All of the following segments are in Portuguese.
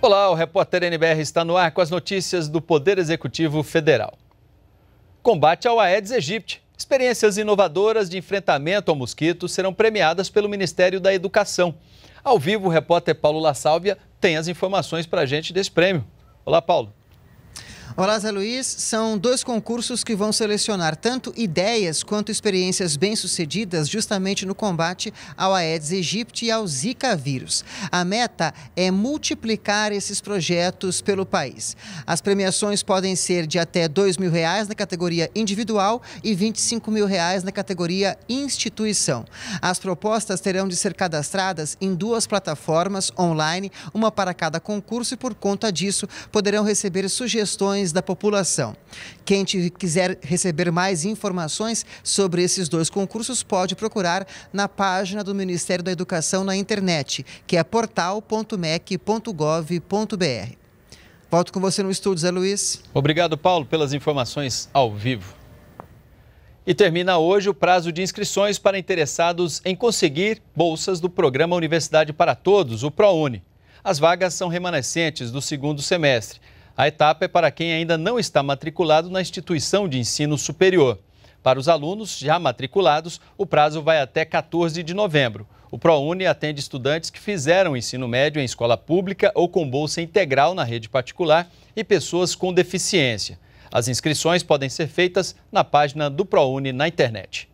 Olá, o repórter NBR está no ar com as notícias do Poder Executivo Federal. Combate ao Aedes aegypti. Experiências inovadoras de enfrentamento ao mosquito serão premiadas pelo Ministério da Educação. Ao vivo, o repórter Paulo La Sálvia tem as informações para a gente desse prêmio. Olá, Paulo. Olá, Zé Luiz. São dois concursos que vão selecionar tanto ideias quanto experiências bem-sucedidas justamente no combate ao Aedes aegypti e ao Zika vírus. A meta é multiplicar esses projetos pelo país. As premiações podem ser de até R$ 2 mil reais na categoria individual e R$ 25 mil reais na categoria instituição. As propostas terão de ser cadastradas em duas plataformas online, uma para cada concurso, e por conta disso poderão receber sugestões da população. Quem quiser receber mais informações sobre esses dois concursos pode procurar na página do Ministério da Educação na internet, que é portal.mec.gov.br. Volto com você no estúdio, Zé Luiz. Obrigado, Paulo, pelas informações ao vivo. E termina hoje o prazo de inscrições para interessados em conseguir bolsas do programa Universidade para Todos, o ProUni. As vagas são remanescentes do segundo semestre. A etapa é para quem ainda não está matriculado na instituição de ensino superior. Para os alunos já matriculados, o prazo vai até 14 de novembro. O ProUni atende estudantes que fizeram ensino médio em escola pública ou com bolsa integral na rede particular e pessoas com deficiência. As inscrições podem ser feitas na página do ProUni na internet.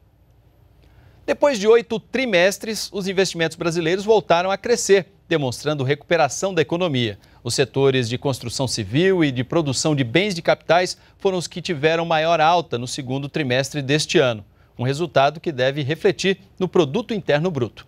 Depois de oito trimestres, os investimentos brasileiros voltaram a crescer demonstrando recuperação da economia. Os setores de construção civil e de produção de bens de capitais foram os que tiveram maior alta no segundo trimestre deste ano, um resultado que deve refletir no produto interno bruto.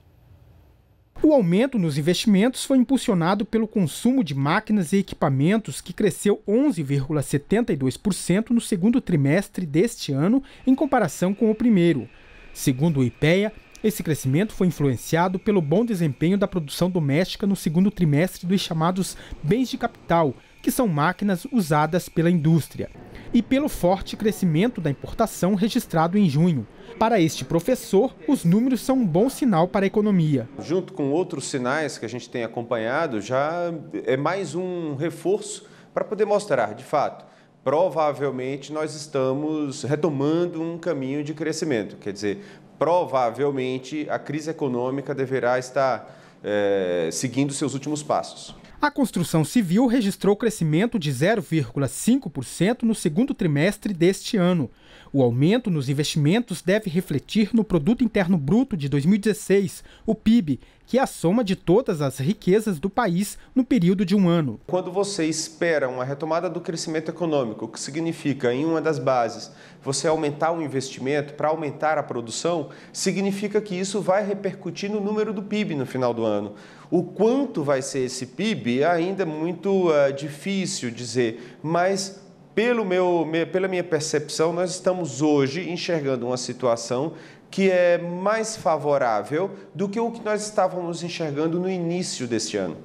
O aumento nos investimentos foi impulsionado pelo consumo de máquinas e equipamentos, que cresceu 11,72% no segundo trimestre deste ano em comparação com o primeiro. Segundo o IPEA, esse crescimento foi influenciado pelo bom desempenho da produção doméstica no segundo trimestre dos chamados bens de capital, que são máquinas usadas pela indústria, e pelo forte crescimento da importação registrado em junho. Para este professor, os números são um bom sinal para a economia. Junto com outros sinais que a gente tem acompanhado, já é mais um reforço para poder mostrar, de fato, provavelmente nós estamos retomando um caminho de crescimento. Quer dizer, provavelmente a crise econômica deverá estar é, seguindo seus últimos passos. A construção civil registrou crescimento de 0,5% no segundo trimestre deste ano. O aumento nos investimentos deve refletir no Produto Interno Bruto de 2016, o PIB, que é a soma de todas as riquezas do país no período de um ano. Quando você espera uma retomada do crescimento econômico, que significa, em uma das bases, você aumentar o investimento para aumentar a produção, significa que isso vai repercutir no número do PIB no final do ano. O quanto vai ser esse PIB é ainda é muito uh, difícil dizer, mas pelo meu, pela minha percepção, nós estamos hoje enxergando uma situação que é mais favorável do que o que nós estávamos enxergando no início deste ano.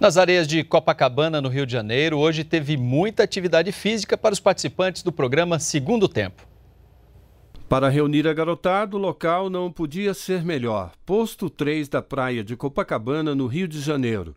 Nas areias de Copacabana, no Rio de Janeiro, hoje teve muita atividade física para os participantes do programa Segundo Tempo. Para reunir a garotada, o local não podia ser melhor. Posto 3 da Praia de Copacabana, no Rio de Janeiro.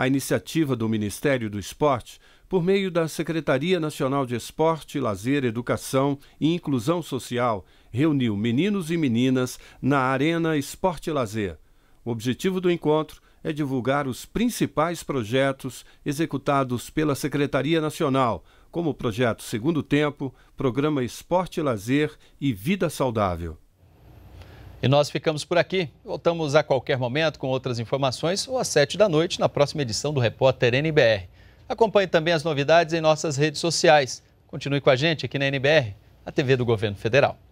A iniciativa do Ministério do Esporte, por meio da Secretaria Nacional de Esporte, Lazer, Educação e Inclusão Social, reuniu meninos e meninas na Arena Esporte Lazer. O objetivo do encontro é divulgar os principais projetos executados pela Secretaria Nacional, como o projeto Segundo Tempo, Programa Esporte Lazer e Vida Saudável. E nós ficamos por aqui. Voltamos a qualquer momento com outras informações ou às sete da noite na próxima edição do Repórter NBR. Acompanhe também as novidades em nossas redes sociais. Continue com a gente aqui na NBR, a TV do Governo Federal.